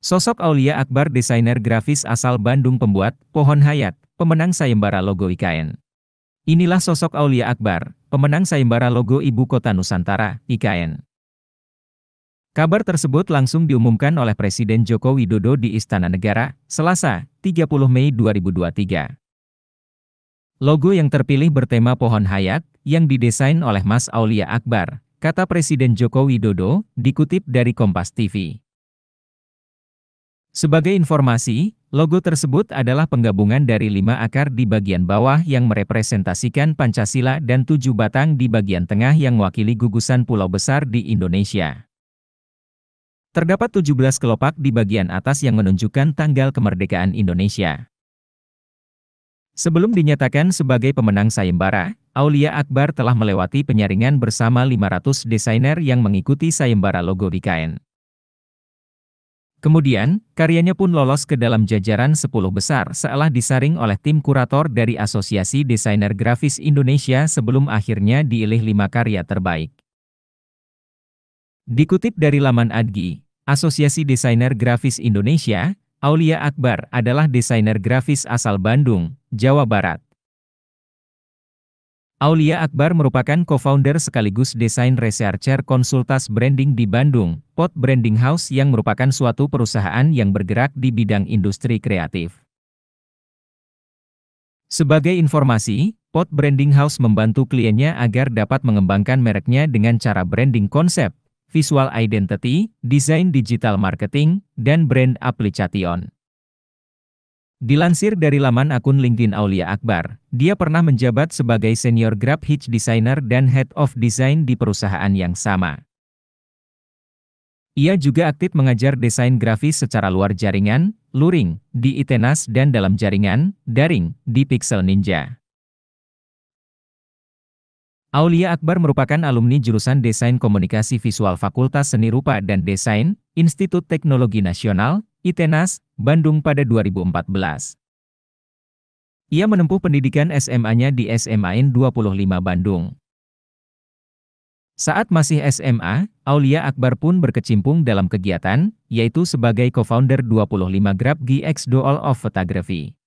Sosok Aulia Akbar desainer grafis asal Bandung pembuat, Pohon Hayat, pemenang sayembara logo IKN. Inilah sosok Aulia Akbar, pemenang sayembara logo Ibu Kota Nusantara, IKN. Kabar tersebut langsung diumumkan oleh Presiden Joko Widodo di Istana Negara, Selasa, 30 Mei 2023. Logo yang terpilih bertema pohon hayat, yang didesain oleh Mas Aulia Akbar, kata Presiden Joko Widodo, dikutip dari Kompas TV. Sebagai informasi, logo tersebut adalah penggabungan dari lima akar di bagian bawah yang merepresentasikan Pancasila dan tujuh batang di bagian tengah yang mewakili gugusan pulau besar di Indonesia. Terdapat 17 kelopak di bagian atas yang menunjukkan tanggal kemerdekaan Indonesia. Sebelum dinyatakan sebagai pemenang sayembara, Aulia Akbar telah melewati penyaringan bersama 500 desainer yang mengikuti sayembara logo di kain. Kemudian, karyanya pun lolos ke dalam jajaran 10 besar setelah disaring oleh tim kurator dari Asosiasi Desainer Grafis Indonesia sebelum akhirnya diilih 5 karya terbaik. Dikutip dari laman ADGI, Asosiasi Desainer Grafis Indonesia, Aulia Akbar adalah desainer grafis asal Bandung, Jawa Barat. Aulia Akbar merupakan co-founder sekaligus desain researcher konsultas branding di Bandung, Pot Branding House yang merupakan suatu perusahaan yang bergerak di bidang industri kreatif. Sebagai informasi, Pot Branding House membantu kliennya agar dapat mengembangkan mereknya dengan cara branding konsep, visual identity, desain digital marketing, dan brand application. Dilansir dari laman akun LinkedIn Aulia Akbar, dia pernah menjabat sebagai senior Grab Hitch Designer dan Head of Design di perusahaan yang sama. Ia juga aktif mengajar desain grafis secara luar jaringan, luring, di Itenas dan dalam jaringan, daring, di Pixel Ninja. Aulia Akbar merupakan alumni jurusan Desain Komunikasi Visual Fakultas Seni Rupa dan Desain, Institut Teknologi Nasional, ITENAS, Bandung pada 2014. Ia menempuh pendidikan SMA-nya di SMA SMAN 25 Bandung. Saat masih SMA, Aulia Akbar pun berkecimpung dalam kegiatan, yaitu sebagai co-founder 25 Grab GX Dual of Photography.